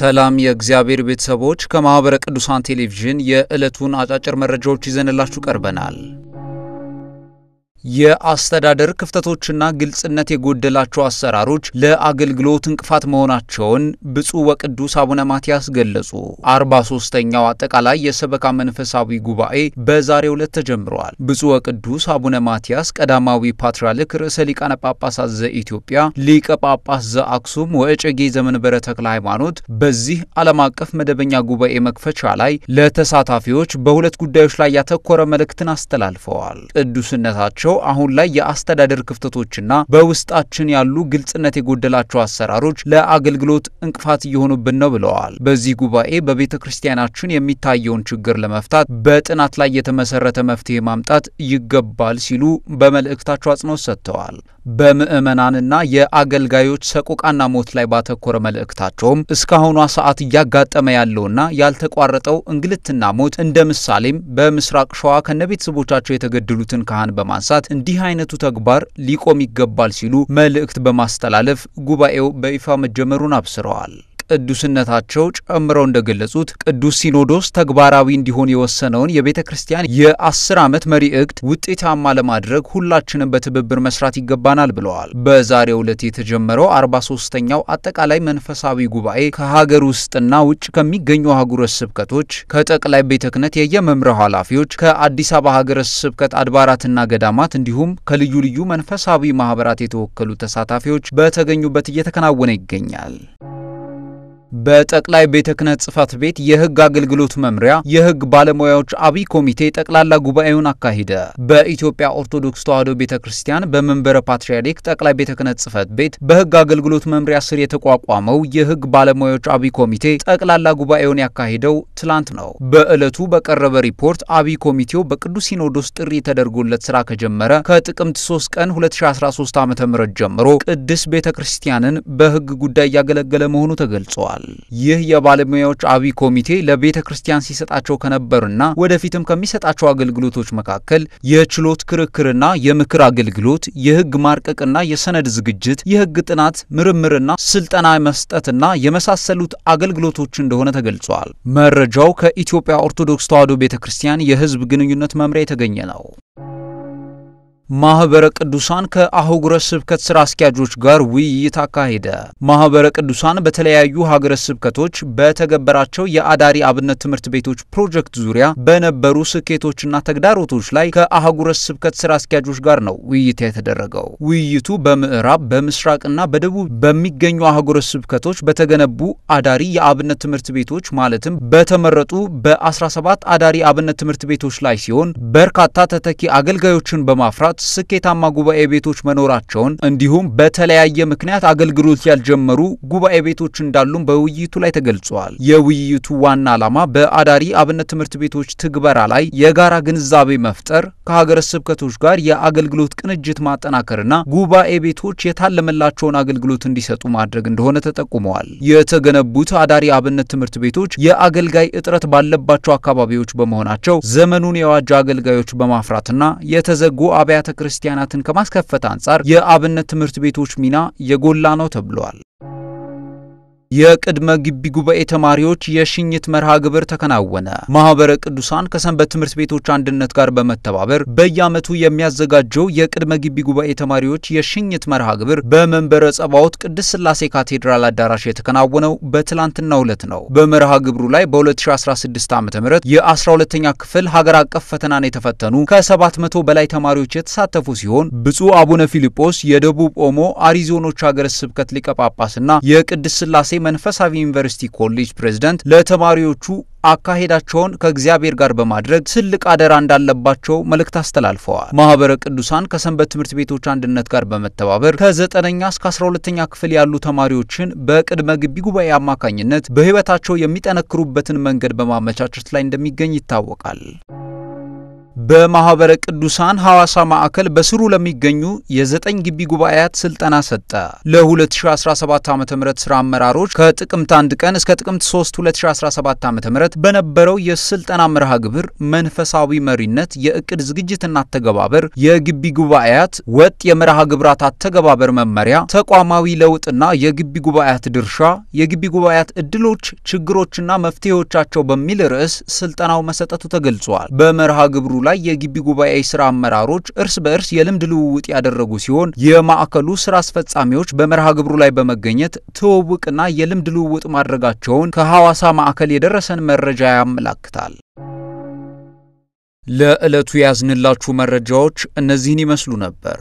ሰላም የእግዚአብሔር ቤተሰቦች፣ ከማኅበረ ቅዱሳን ቴሌቪዥን የዕለቱን አጫጭር መረጃዎች ይዘንላችሁ ቀርበናል። የአስተዳደር ክፍተቶችና ግልጽነት የጎደላቸው አሰራሮች ለአገልግሎት እንቅፋት መሆናቸውን ብፁዕ ወቅዱስ አቡነ ማትያስ ገለጹ። አርባ ሶስተኛው አጠቃላይ የሰበካ መንፈሳዊ ጉባኤ በዛሬው ዕለት ተጀምረዋል። ብፁዕ ወቅዱስ አቡነ ማትያስ ቀዳማዊ ፓትርያርክ ርዕሰ ሊቃነ ጳጳሳት ዘኢትዮጵያ ሊቀ ጳጳስ ዘአክሱም ወእጨጌ ዘመንበረ ተክለ ሃይማኖት በዚህ ዓለም አቀፍ መደበኛ ጉባኤ መክፈቻ ላይ ለተሳታፊዎች በሁለት ጉዳዮች ላይ ያተኮረ መልእክትን አስተላልፈዋል። ቅዱስነታቸው ናቸው። አሁን ላይ የአስተዳደር ክፍተቶችና በውስጣችን ያሉ ግልጽነት የጎደላቸው አሰራሮች ለአገልግሎት እንቅፋት እየሆኑብን ነው ብለዋል። በዚህ ጉባኤ በቤተ ክርስቲያናችን የሚታየውን ችግር ለመፍታት በጥናት ላይ የተመሰረተ መፍትሄ ማምጣት ይገባል ሲሉ በመልእክታቸው አጽንኦት ሰጥተዋል። በምእመናንና የአገልጋዮች ሰቆቃና ሞት ላይ ባተኮረ መልእክታቸውም እስካሁኗ ሰዓት እያጋጠመ ያለውና ያልተቋረጠው እንግልትና ሞት እንደ ምሳሌም በምስራቅ ሸዋ ከነ ቤተሰቦቻቸው የተገደሉትን ካህን በማንሳት መንግስታት እንዲህ አይነቱ ተግባር ሊቆም ይገባል ሲሉ መልእክት በማስተላለፍ ጉባኤው በይፋ መጀመሩን አብስረዋል። ቅዱስነታቸው ጨምረው እንደገለጹት ቅዱስ ሲኖዶስ ተግባራዊ እንዲሆን የወሰነውን የቤተ ክርስቲያን የአስር ዓመት መሪ እቅድ ውጤታማ ለማድረግ ሁላችንም በትብብር መስራት ይገባናል ብለዋል። በዛሬው ዕለት የተጀመረው 43ኛው አጠቃላይ መንፈሳዊ ጉባኤ ከሀገር ውስጥና ውጭ ከሚገኙ አህጉረ ስብከቶች፣ ከጠቅላይ ቤተ ክህነት የየመምሪያው ኃላፊዎች፣ ከአዲስ አበባ ሀገረ ስብከት አድባራትና ገዳማት እንዲሁም ከልዩ ልዩ መንፈሳዊ ማህበራት የተወከሉ ተሳታፊዎች በተገኙበት እየተከናወነ ይገኛል። በጠቅላይ ቤተ ክህነት ጽሕፈት ቤት የሕግ አገልግሎት መምሪያ የሕግ ባለሙያዎች አብይ ኮሚቴ ጠቅላላ ጉባኤውን አካሄደ። በኢትዮጵያ ኦርቶዶክስ ተዋሕዶ ቤተ ክርስቲያን በመንበረ ፓትርያርክ ጠቅላይ ቤተ ክህነት ጽሕፈት ቤት በሕግ አገልግሎት መምሪያ ስር የተቋቋመው የሕግ ባለሙያዎች አብይ ኮሚቴ ጠቅላላ ጉባኤውን ያካሄደው ትላንት ነው። በዕለቱ በቀረበ ሪፖርት አብይ ኮሚቴው በቅዱስ ሲኖዶስ ጥሪ ተደርጎለት ስራ ከጀመረ ከጥቅምት 3 ቀን 2013 ዓ.ም ጀምሮ ቅድስት ቤተ ክርስቲያንን በሕግ ጉዳይ እያገለገለ መሆኑ ተገልጿል። ተናግረዋል። ይህ የባለሙያዎች አብይ ኮሚቴ ለቤተ ክርስቲያን ሲሰጣቸው ከነበርና ወደፊትም ከሚሰጣቸው አገልግሎቶች መካከል የችሎት ክርክርና የምክር አገልግሎት፣ የህግ ማርቀቅና የሰነድ ዝግጅት፣ የህግ ጥናት፣ ምርምርና ስልጠና መስጠትና የመሳሰሉት አገልግሎቶች እንደሆነ ተገልጿል። መረጃው ከኢትዮጵያ ኦርቶዶክስ ተዋሕዶ ቤተ ክርስቲያን የህዝብ ግንኙነት መምሪያ የተገኘ ነው። ማህበረ ቅዱሳን ከአህጉረ ስብከት ስራ አስኪያጆች ጋር ውይይት አካሄደ። ማህበረ ቅዱሳን በተለያዩ ሀገረ ስብከቶች በተገበራቸው የአዳሪ አብነት ትምህርት ቤቶች ፕሮጀክት ዙሪያ በነበሩ ስኬቶችና ተግዳሮቶች ላይ ከአህጉረ ስብከት ስራ አስኪያጆች ጋር ነው ውይይት የተደረገው። ውይይቱ በምዕራብ በምስራቅና በደቡብ በሚገኙ አህጉረ ስብከቶች በተገነቡ አዳሪ የአብነት ትምህርት ቤቶች ማለትም በተመረጡ በ17 አዳሪ አብነት ትምህርት ቤቶች ላይ ሲሆን በርካታ ተተኪ አገልጋዮችን በማፍራት ስኬታማ ጉባኤ ቤቶች መኖራቸውን እንዲሁም በተለያየ ምክንያት አገልግሎት ያልጀመሩ ጉባኤ ቤቶች እንዳሉም በውይይቱ ላይ ተገልጿል። የውይይቱ ዋና ዓላማ በአዳሪ አብነት ትምህርት ቤቶች ትግበራ ላይ የጋራ ግንዛቤ መፍጠር፣ ከሀገረ ስብከቶች ጋር የአገልግሎት ቅንጅት ማጠናከርና ጉባኤ ቤቶች የታለመላቸውን አገልግሎት እንዲሰጡ ማድረግ እንደሆነ ተጠቁመዋል። የተገነቡት አዳሪ አብነት ትምህርት ቤቶች የአገልጋይ እጥረት ባለባቸው አካባቢዎች በመሆናቸው ዘመኑን የዋጅ አገልጋዮች በማፍራትና የተዘጉ አብያተ አብያተ ክርስቲያናትን ከማስከፈት አንጻር የአብነት ትምህርት ቤቶች ሚና የጎላ ነው ተብሏል። የቅድመ ግቢ ጉባኤ ተማሪዎች የሽኝት መርሃ ግብር ተከናወነ። ማህበረ ቅዱሳን ከሰንበት ትምህርት ቤቶች አንድነት ጋር በመተባበር በየዓመቱ የሚያዘጋጀው የቅድመ ግቢ ጉባኤ ተማሪዎች የሽኝት መርሃ ግብር በመንበረ ጸባዖት ቅድስት ስላሴ ካቴድራል አዳራሽ የተከናወነው በትላንትናው ዕለት ነው። በመርሃ ግብሩ ላይ በ2016 ዓ ም የ12ኛ ክፍል ሀገር አቀፍ ፈተናን የተፈተኑ ከ700 በላይ ተማሪዎች የተሳተፉ ሲሆን ብፁዕ አቡነ ፊልጶስ የደቡብ ኦሞ አሪዞኖች ሀገረ ስብከት ሊቀ ጳጳስና የቅድስት ስላሴ መንፈሳዊ ዩኒቨርሲቲ ኮሌጅ ፕሬዝዳንት ለተማሪዎቹ አካሄዳቸውን ከእግዚአብሔር ጋር በማድረግ ትልቅ አደራ እንዳለባቸው መልእክት አስተላልፈዋል። ማህበረ ቅዱሳን ከሰንበት ትምህርት ቤቶች አንድነት ጋር በመተባበር ከዘጠነኛ እስከ አስራ ሁለተኛ ክፍል ያሉ ተማሪዎችን በቅድመ ግቢ ጉባኤ አማካኝነት በህይወታቸው የሚጠነክሩበትን መንገድ በማመቻቸት ላይ እንደሚገኝ ይታወቃል። በማኅበረ ቅዱሳን ሐዋሳ ማዕከል በስሩ ለሚገኙ የዘጠኝ ግቢ ጉባኤያት ስልጠና ሰጠ። ለ2017 ዓ ም ሥራ አመራሮች ከጥቅምት 1 ቀን እስከ ጥቅምት 3 2017 ዓ ም በነበረው የስልጠና መርሃ ግብር መንፈሳዊ መሪነት፣ የእቅድ ዝግጅትና አተገባበር፣ የግቢ ጉባኤያት ወጥ የመርሃ ግብራት አተገባበር መመሪያ፣ ተቋማዊ ለውጥና የግቢ ጉባኤያት ድርሻ፣ የግቢ ጉባኤያት እድሎች፣ ችግሮችና መፍትሄዎቻቸው በሚል ርዕስ ስልጠናው መሰጠቱ ተገልጿል። በመርሃ ግብሩ ላይ የግቢ ጉባኤ ስራ አመራሮች እርስ በእርስ የልምድ ልውውጥ ያደረጉ ሲሆን የማዕከሉ ስራ አስፈጻሚዎች በመርሃ ግብሩ ላይ በመገኘት ትውውቅና የልምድ ልውውጥ ማድረጋቸውን ከሐዋሳ ማዕከል የደረሰን መረጃ ያመላክታል። ለዕለቱ ያዝንላችሁ መረጃዎች እነዚህን ይመስሉ ነበር።